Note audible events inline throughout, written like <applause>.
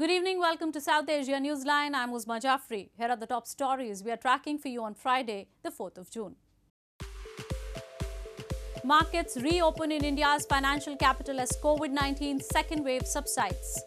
Good evening. Welcome to South Asia Newsline. I'm Uzma Jafri. Here are the top stories we are tracking for you on Friday, the 4th of June. Markets reopen in India's financial capital as COVID-19 second wave subsides.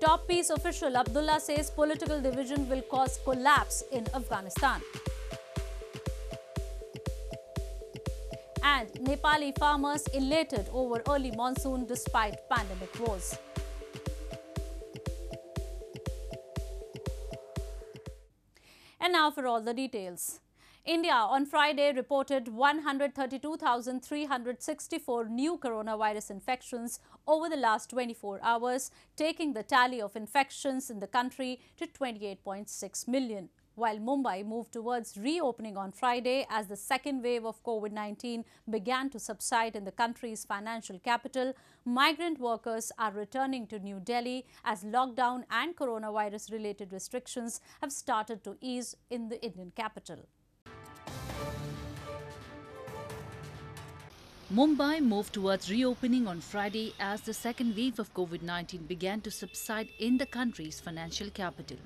Top peace official Abdullah says political division will cause collapse in Afghanistan. and Nepali farmers elated over early monsoon despite pandemic woes. And now for all the details. India on Friday reported 132,364 new coronavirus infections over the last 24 hours, taking the tally of infections in the country to 28.6 million while Mumbai moved towards reopening on Friday as the second wave of COVID-19 began to subside in the country's financial capital, migrant workers are returning to New Delhi as lockdown and coronavirus-related restrictions have started to ease in the Indian capital. Mumbai moved towards reopening on Friday as the second wave of COVID-19 began to subside in the country's financial capital.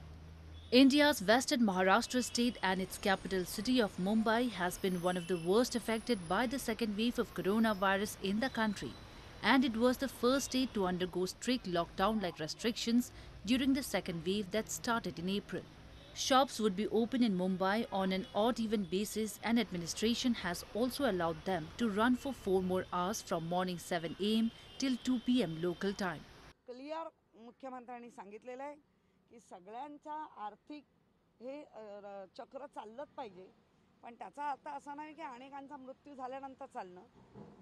India's western Maharashtra state and its capital city of Mumbai has been one of the worst affected by the second wave of coronavirus in the country, and it was the first state to undergo strict lockdown like restrictions during the second wave that started in April. Shops would be open in Mumbai on an odd even basis, and administration has also allowed them to run for four more hours from morning 7 am till 2 pm local time. की आर्थिक हे चक्र चाललंच पाहिजे पण त्याचा अर्थ असा नाही की अनेकांचा मृत्यू झाल्यानंतर चालणं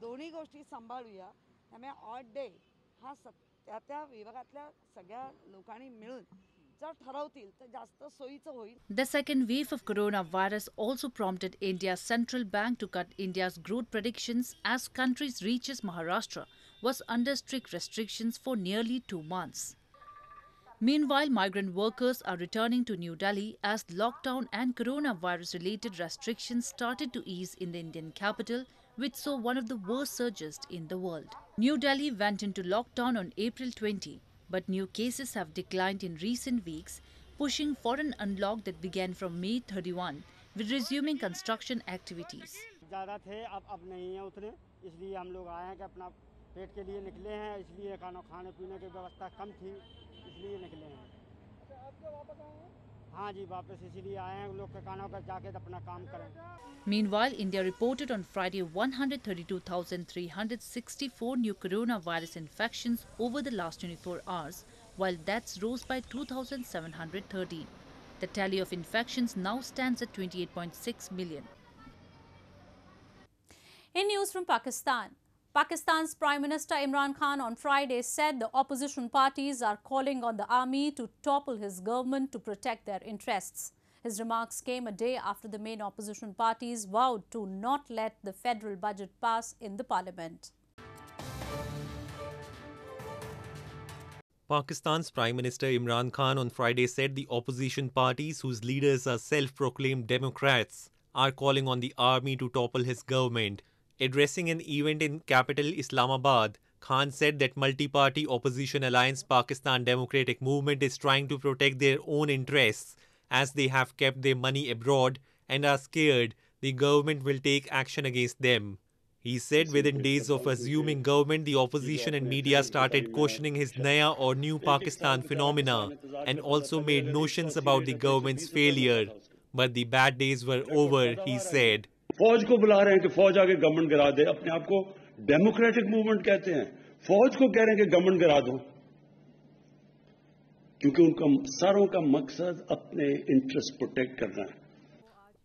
दोन्ही गोष्टी सांभाळूया त्यामुळे डे हा स त्या त्या विभागातल्या सगळ्या लोकांनी मिळून The second wave of coronavirus also prompted India's central bank to cut India's growth predictions as countries reaches Maharashtra was under strict restrictions for nearly two months. Meanwhile, migrant workers are returning to New Delhi as lockdown and coronavirus related restrictions started to ease in the Indian capital, which saw one of the worst surges in the world. New Delhi went into lockdown on April 20, but new cases have declined in recent weeks, pushing for an unlock that began from May 31 with resuming construction activities. ज़्यादा थे अब अब नहीं है उतने इसलिए हम लोग आए हैं कि अपना पेट के लिए निकले हैं इसलिए खाना खाने पीने की व्यवस्था कम थी इसलिए निकले हैं हाँ जी वापस इसीलिए आए हैं लोग के कानों का जाके अपना काम करें Meanwhile, India reported on Friday 132,364 new coronavirus infections over the last 24 hours, while deaths rose by 2,713. The tally of infections now stands at 28.6 million. In news from Pakistan, Pakistan's Prime Minister Imran Khan on Friday said the opposition parties are calling on the army to topple his government to protect their interests. His remarks came a day after the main opposition parties vowed to not let the federal budget pass in the parliament. Pakistan's Prime Minister Imran Khan on Friday said the opposition parties, whose leaders are self proclaimed Democrats, are calling on the army to topple his government. Addressing an event in capital Islamabad, Khan said that multi-party opposition alliance Pakistan Democratic Movement is trying to protect their own interests as they have kept their money abroad and are scared the government will take action against them. He said within days of assuming government, the opposition and media started questioning his Naya or New Pakistan phenomena and also made notions about the government's failure. But the bad days were over, he said. फौज को बुला रहे हैं कि फौज आगे government गिरा दे अपने आप को डेमोक्रेटिक मूवमेंट कहते हैं फौज को कह रहे हैं कि गवर्नमेंट गिरा दो क्योंकि उनका सारों का मकसद अपने इंटरेस्ट प्रोटेक्ट करना है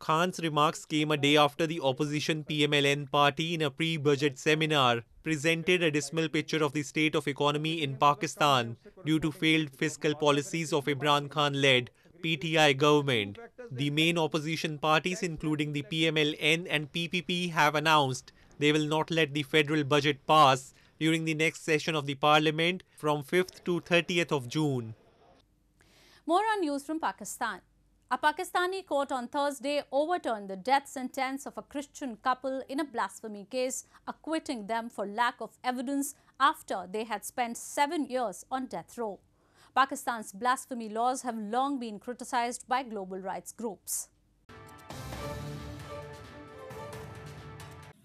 Khan's remarks came a day after the opposition PMLN party in a pre-budget seminar presented a dismal picture of the state of economy in Pakistan due to failed fiscal policies of Imran Khan led PTI government. The main opposition parties, including the PMLN and PPP, have announced they will not let the federal budget pass during the next session of the parliament from 5th to 30th of June. More on news from Pakistan. A Pakistani court on Thursday overturned the death sentence of a Christian couple in a blasphemy case, acquitting them for lack of evidence after they had spent seven years on death row. Pakistan's blasphemy laws have long been criticized by global rights groups.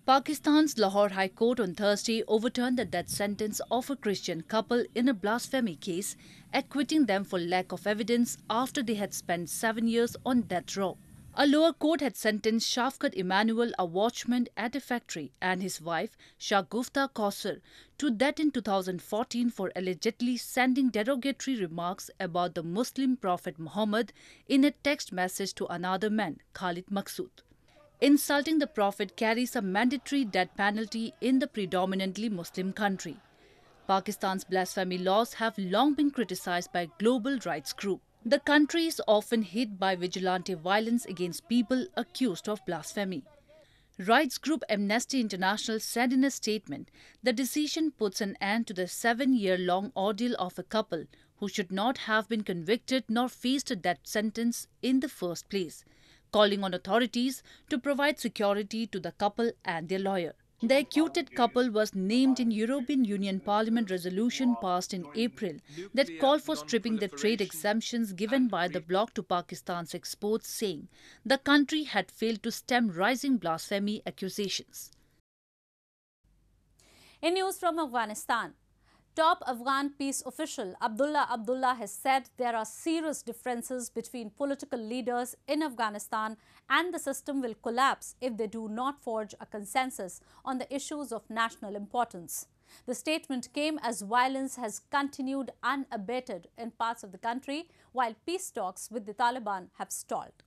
Pakistan's Lahore High Court on Thursday overturned the death sentence of a Christian couple in a blasphemy case, acquitting them for lack of evidence after they had spent seven years on death row. A lower court had sentenced Shafkat Emmanuel, a watchman at a factory, and his wife Shagufta Kausar to death in 2014 for allegedly sending derogatory remarks about the Muslim prophet Muhammad in a text message to another man, Khalid Maksud. Insulting the prophet carries a mandatory death penalty in the predominantly Muslim country. Pakistan's blasphemy laws have long been criticized by global rights groups. The country is often hit by vigilante violence against people accused of blasphemy. Rights group Amnesty International said in a statement the decision puts an end to the seven year long ordeal of a couple who should not have been convicted nor faced a death sentence in the first place, calling on authorities to provide security to the couple and their lawyer. The acquitted couple was named in European Union Parliament resolution passed in April that called for stripping the trade exemptions given by the bloc to Pakistan's exports, saying the country had failed to stem rising blasphemy accusations. In news from Afghanistan, Top Afghan peace official Abdullah Abdullah has said there are serious differences between political leaders in Afghanistan and the system will collapse if they do not forge a consensus on the issues of national importance. The statement came as violence has continued unabated in parts of the country while peace talks with the Taliban have stalled.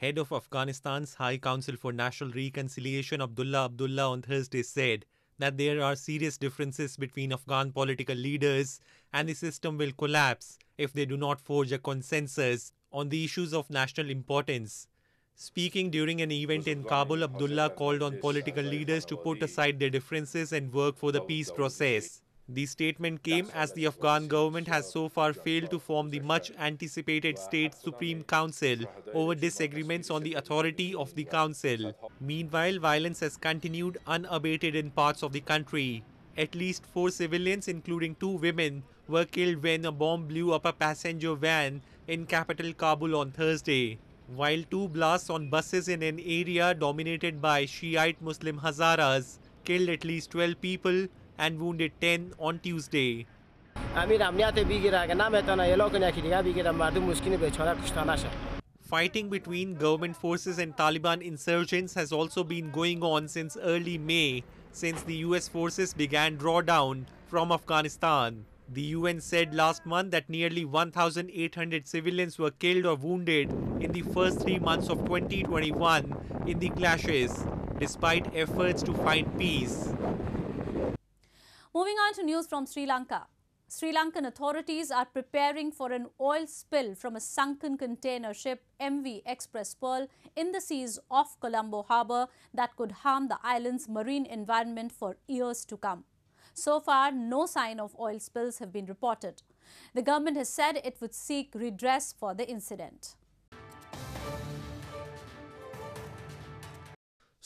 head of Afghanistan's High Council for National Reconciliation, Abdullah Abdullah, on Thursday said that there are serious differences between Afghan political leaders and the system will collapse if they do not forge a consensus on the issues of national importance. Speaking during an event in Kabul, Abdullah called on political leaders to put aside their differences and work for the peace process. The statement came as the Afghan government has so far failed to form the much anticipated State Supreme Council over disagreements on the authority of the council. Meanwhile, violence has continued unabated in parts of the country. At least four civilians, including two women, were killed when a bomb blew up a passenger van in capital Kabul on Thursday, while two blasts on buses in an area dominated by Shiite Muslim Hazaras killed at least 12 people and wounded 10 on Tuesday. Fighting between government forces and Taliban insurgents has also been going on since early May, since the US forces began drawdown from Afghanistan. The UN said last month that nearly 1,800 civilians were killed or wounded in the first three months of 2021 in the clashes, despite efforts to find peace. Moving on to news from Sri Lanka. Sri Lankan authorities are preparing for an oil spill from a sunken container ship MV Express Pearl in the seas off Colombo harbour that could harm the island's marine environment for years to come. So far, no sign of oil spills have been reported. The government has said it would seek redress for the incident.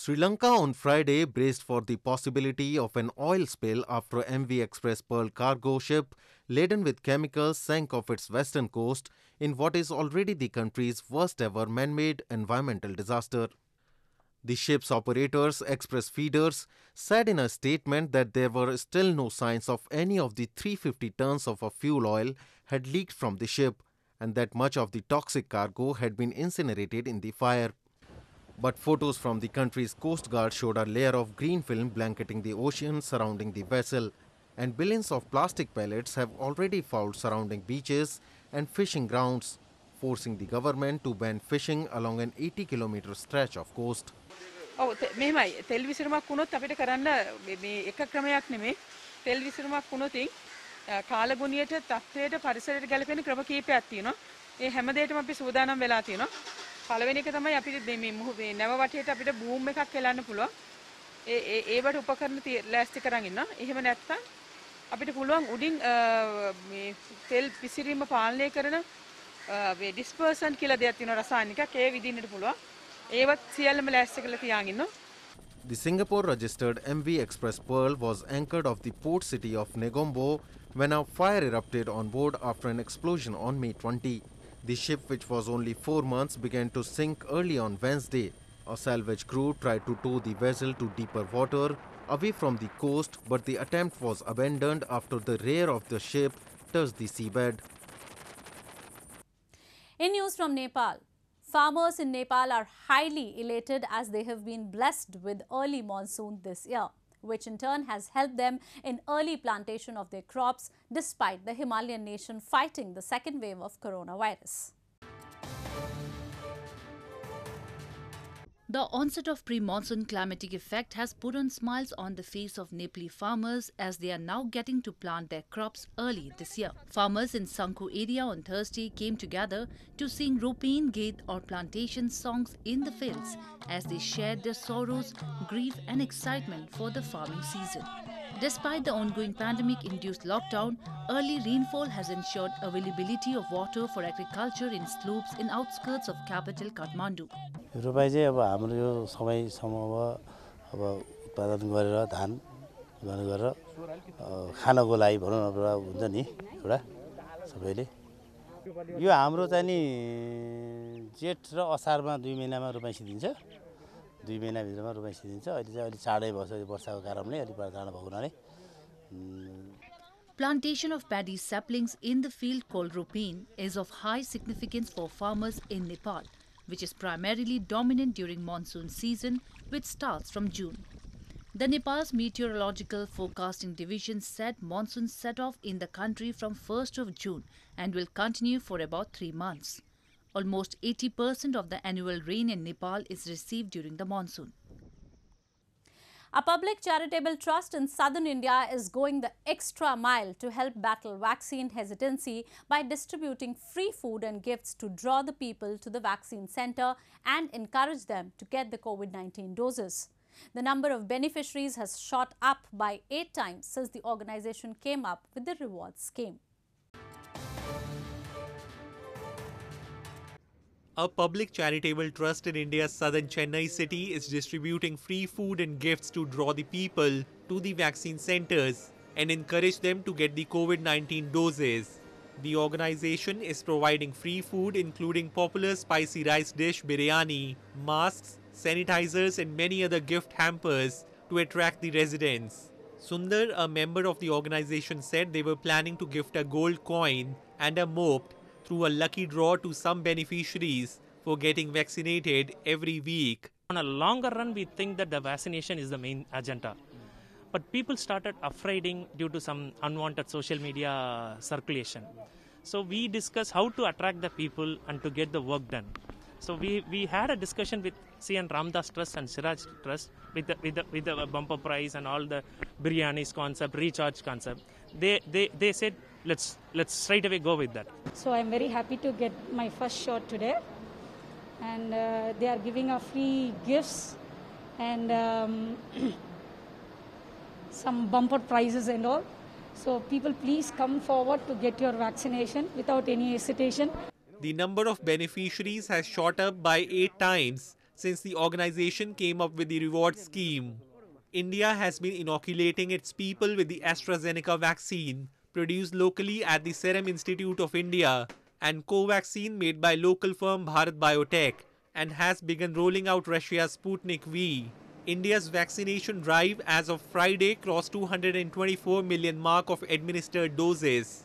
Sri Lanka on Friday braced for the possibility of an oil spill after MV Express Pearl cargo ship laden with chemicals sank off its western coast in what is already the country's worst ever man-made environmental disaster. The ship's operators, Express Feeders, said in a statement that there were still no signs of any of the 350 tons of fuel oil had leaked from the ship and that much of the toxic cargo had been incinerated in the fire. But photos from the country's coast guard showed a layer of green film blanketing the ocean surrounding the vessel, and billions of plastic pellets have already fouled surrounding beaches and fishing grounds, forcing the government to ban fishing along an 80 kilometer stretch of coast. මෙමයි oh, පළවෙනි එක තමයි අපිට මේ මුහුවේ නැව වටේට අපිට boom එකක් එලන්න පුළුවන්. ඒ ඒ ඒවට උපකරණ ලෑස්ති කරන් ඉන්න. එහෙම නැත්නම් අපිට පුළුවන් උඩින් මේ තෙල් පිසිරීම පාලනය කරන මේ ඩිස්පර්සන්ට් කියලා දෙයක් තියෙනවා රසායනිකයක්. ඒ විදිහට පුළුවන්. ඒවත් සියල්ලම ලෑස්ති කරලා තියාගෙන ඉන්න. The Singapore registered MV Express Pearl was anchored off the port city of Negombo when a fire erupted on board after an explosion on May 20. The ship, which was only four months, began to sink early on Wednesday. A salvage crew tried to tow the vessel to deeper water away from the coast, but the attempt was abandoned after the rear of the ship touched the seabed. In news from Nepal, farmers in Nepal are highly elated as they have been blessed with early monsoon this year which in turn has helped them in early plantation of their crops despite the Himalayan nation fighting the second wave of coronavirus. The onset of pre-monsoon climatic effect has put on smiles on the face of Nepali farmers as they are now getting to plant their crops early this year. Farmers in Sanku area on Thursday came together to sing Rupin Gate or plantation songs in the fields as they shared their sorrows, grief and excitement for the farming season. Despite the ongoing pandemic-induced lockdown, early rainfall has ensured availability of water for agriculture in slopes in outskirts of capital Kathmandu. रोपाइ चाहिँ अब हाम्रो यो समयसम्म अब उत्पादन गरेर धान उत्पादन गरेर खानको लागि भनौँ न हुन्छ नि एउटा सबैले यो हाम्रो चाहिँ नि जेठ र असारमा दुई महिनामा रोपाइ सिद्धिन्छ दुई सिद्धिन्छ अहिले चाहिँ अलिक चाँडै वर्षाको कारणले अलिक भएको हुनाले Plantation of paddy saplings in the field called rupin is of high significance for farmers in Nepal, which is primarily dominant during monsoon season, which starts from June. The Nepal's Meteorological Forecasting Division said monsoon set off in the country from 1st of June and will continue for about three months. Almost 80% of the annual rain in Nepal is received during the monsoon. A public charitable trust in southern India is going the extra mile to help battle vaccine hesitancy by distributing free food and gifts to draw the people to the vaccine center and encourage them to get the COVID-19 doses. The number of beneficiaries has shot up by eight times since the organization came up with the reward scheme. A public charitable trust in India's southern Chennai city is distributing free food and gifts to draw the people to the vaccine centers and encourage them to get the COVID 19 doses. The organization is providing free food, including popular spicy rice dish biryani, masks, sanitizers, and many other gift hampers to attract the residents. Sundar, a member of the organization, said they were planning to gift a gold coin and a moped through a lucky draw to some beneficiaries for getting vaccinated every week. On a longer run, we think that the vaccination is the main agenda. But people started afraiding due to some unwanted social media circulation. So we discuss how to attract the people and to get the work done. So we, we had a discussion with CN Ramdas Trust and Siraj Trust with the, with the, with the bumper price and all the biryanis concept, recharge concept. They, they, they said let's let's straight away go with that. So I'm very happy to get my first shot today, and uh, they are giving a free gifts and um, <clears throat> some bumper prizes and all. So people, please come forward to get your vaccination without any hesitation. The number of beneficiaries has shot up by eight times since the organization came up with the reward scheme. India has been inoculating its people with the AstraZeneca vaccine produced locally at the Serum Institute of India, and Covaxin made by local firm Bharat Biotech, and has begun rolling out Russia's Sputnik V. India's vaccination drive as of Friday crossed 224 million mark of administered doses.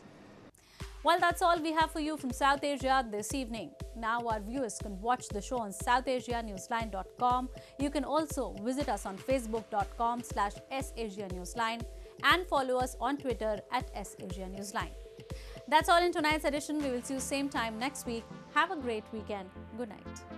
Well, that's all we have for you from South Asia this evening. Now our viewers can watch the show on southasianewsline.com. You can also visit us on facebook.com slash sasianewsline and follow us on Twitter at SAsia Newsline. That's all in tonight's edition. We will see you same time next week. Have a great weekend. Good night.